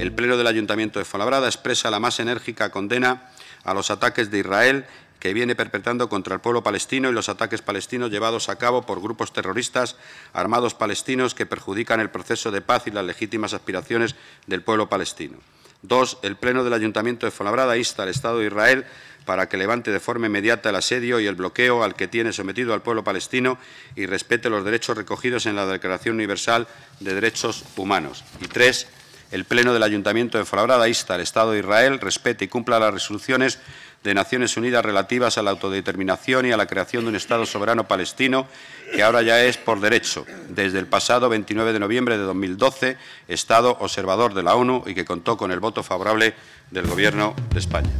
El Pleno del Ayuntamiento de Folabrada expresa la más enérgica condena a los ataques de Israel que viene perpetrando contra el pueblo palestino y los ataques palestinos llevados a cabo por grupos terroristas armados palestinos que perjudican el proceso de paz y las legítimas aspiraciones del pueblo palestino. Dos, el Pleno del Ayuntamiento de Folabrada insta al Estado de Israel para que levante de forma inmediata el asedio y el bloqueo al que tiene sometido al pueblo palestino y respete los derechos recogidos en la Declaración Universal de Derechos Humanos. Y tres, el Pleno del Ayuntamiento de Florada, insta Estado de Israel respete y cumpla las resoluciones de Naciones Unidas relativas a la autodeterminación y a la creación de un Estado soberano palestino, que ahora ya es por derecho, desde el pasado 29 de noviembre de 2012, Estado observador de la ONU y que contó con el voto favorable del Gobierno de España.